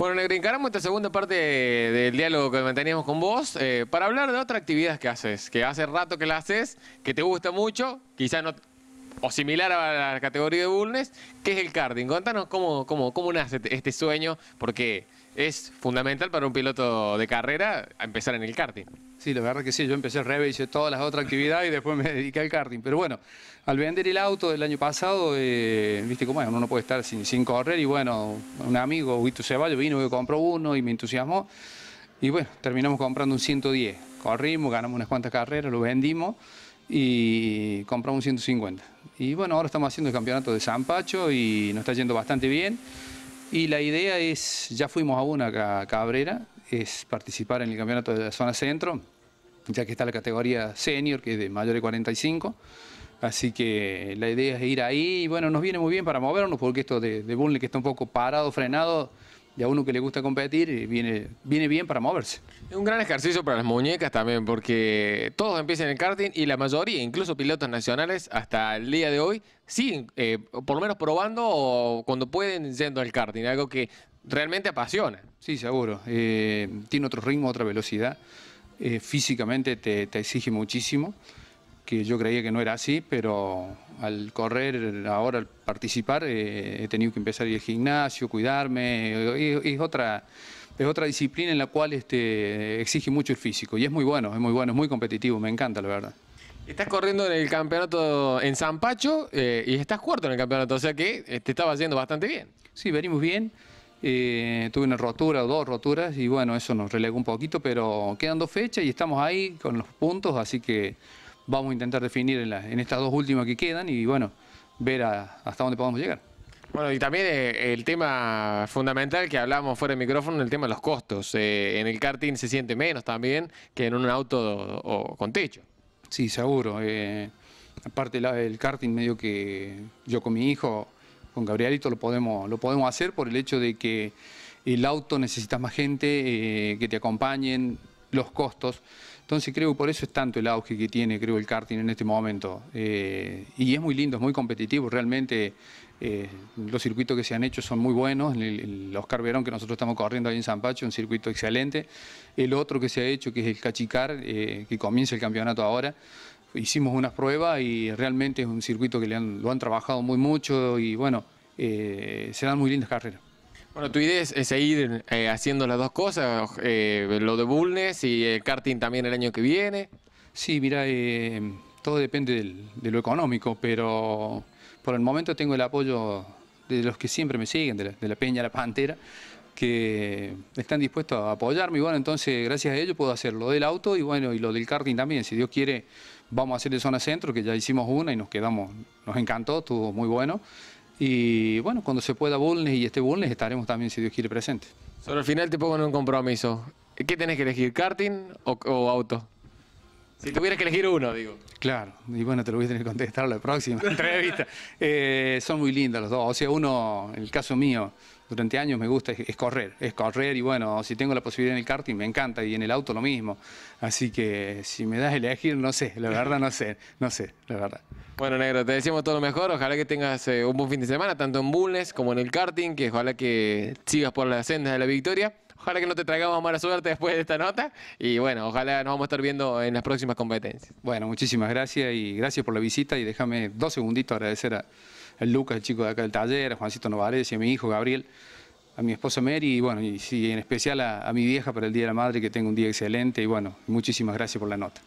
Bueno, le encaramos esta segunda parte del diálogo que manteníamos con vos eh, para hablar de otra actividad que haces, que hace rato que la haces, que te gusta mucho, quizás no, o similar a la categoría de Bulnes, que es el carding. Contanos cómo, cómo, cómo nace este, este sueño, porque es fundamental para un piloto de carrera empezar en el karting. Sí, la verdad que sí, yo empecé revés hice todas las otras actividades y después me dediqué al karting. Pero bueno, al vender el auto del año pasado, eh, viste cómo es, uno no puede estar sin, correr y bueno, un amigo, Huito Ceballo, vino y compró uno y me entusiasmó. Y bueno, terminamos comprando un 110. Corrimos, ganamos unas cuantas carreras, lo vendimos y compramos un 150. Y bueno, ahora estamos haciendo el campeonato de San Pacho y nos está yendo bastante bien. Y la idea es, ya fuimos a una Cabrera, es participar en el campeonato de la zona centro, ya que está la categoría senior, que es de mayor de 45. Así que la idea es ir ahí y bueno, nos viene muy bien para movernos, porque esto de, de que está un poco parado, frenado, de a uno que le gusta competir, viene, viene bien para moverse. Es un gran ejercicio para las muñecas también, porque todos empiezan el karting y la mayoría, incluso pilotos nacionales, hasta el día de hoy, siguen eh, por lo menos probando o cuando pueden yendo al karting, algo que realmente apasiona. Sí, seguro. Eh, tiene otro ritmo, otra velocidad. Eh, físicamente te exige muchísimo que yo creía que no era así, pero al correr, ahora al participar, eh, he tenido que empezar a ir al gimnasio, cuidarme, es, otra... Es otra disciplina en la cual este, exige mucho el físico y es muy bueno, es muy bueno, es muy competitivo, me encanta la verdad. Estás corriendo en el campeonato en San Pacho eh, y estás cuarto en el campeonato, o sea que eh, te estaba yendo bastante bien. Sí, venimos bien. tuve una rotura o dos roturas y bueno, eso nos relegó un poquito, pero quedan dos fechas y estamos ahí con los puntos, así que vamos a intentar definir en, estas dos últimas que quedan y bueno, ver hasta dónde podemos llegar. Bueno, y también eh, el tema fundamental que hablamos fuera de micrófono, el tema de los costos. Eh, en el karting se siente menos también que en un auto con techo. Sí, seguro. Eh, aparte el karting medio que yo con mi hijo, con Gabrielito, lo podemos, lo podemos hacer por el hecho de que el auto necesita más gente, que te acompañen, los costos. Entonces creo que por eso es tanto el auge que tiene, creo, el karting en este momento. Eh, y es muy lindo, es muy competitivo. Realmente eh, los circuitos que se han hecho son muy buenos. El, Oscar Verón, que nosotros estamos corriendo ahí en San Pacho, un circuito excelente. El otro que se ha hecho, que es el Cachicar, eh, que comienza el campeonato ahora. Hicimos unas pruebas y realmente es un circuito que lo han trabajado muy mucho y bueno, se dan muy lindas carreras. Bueno, tu idea es, seguir eh, haciendo las dos cosas, eh, lo de Bulnes y el karting también el año que viene. Sí, mira, eh, todo depende de lo económico, pero por el momento tengo el apoyo de los que siempre me siguen, de la, Peña, la Pantera, que están dispuestos a apoyarme y bueno, entonces gracias a ellos puedo hacer lo del auto y bueno, y lo del karting también, si Dios quiere vamos a hacer de zona centro, que ya hicimos una y nos quedamos, nos encantó, estuvo muy bueno. Y bueno, cuando se pueda Bulnes y esté Bulnes, estaremos también, si Dios quiere, presente. Sobre el final te pongo en un compromiso. ¿Qué tenés que elegir, karting o, auto? Si tuvieras que elegir uno, digo. Claro, y bueno, te lo voy a tener que contestar la próxima entrevista. Eh, son muy lindas los dos. O sea, uno, en el caso mío, durante años me gusta es, correr, es correr y bueno, si tengo la posibilidad en el karting me encanta y en el auto lo mismo. Así que si me das el elegir, no sé, la verdad no sé, no sé, la verdad. Bueno, negro, te decimos todo lo mejor, ojalá que tengas eh, un buen fin de semana, tanto en Bulnes como en el karting, que ojalá que sigas por las sendas de la victoria. Ojalá que no te traigamos mala suerte después de esta nota. Y bueno, ojalá nos vamos a estar viendo en las próximas competencias. Bueno, muchísimas gracias y gracias por la visita. Y déjame dos segunditos agradecer a, Lucas, el chico de acá del taller, a Juancito Novares y a mi hijo Gabriel, a mi esposa Mary y bueno, y, en especial a, a mi vieja para el Día de la Madre, que tenga un día excelente. Y bueno, muchísimas gracias por la nota.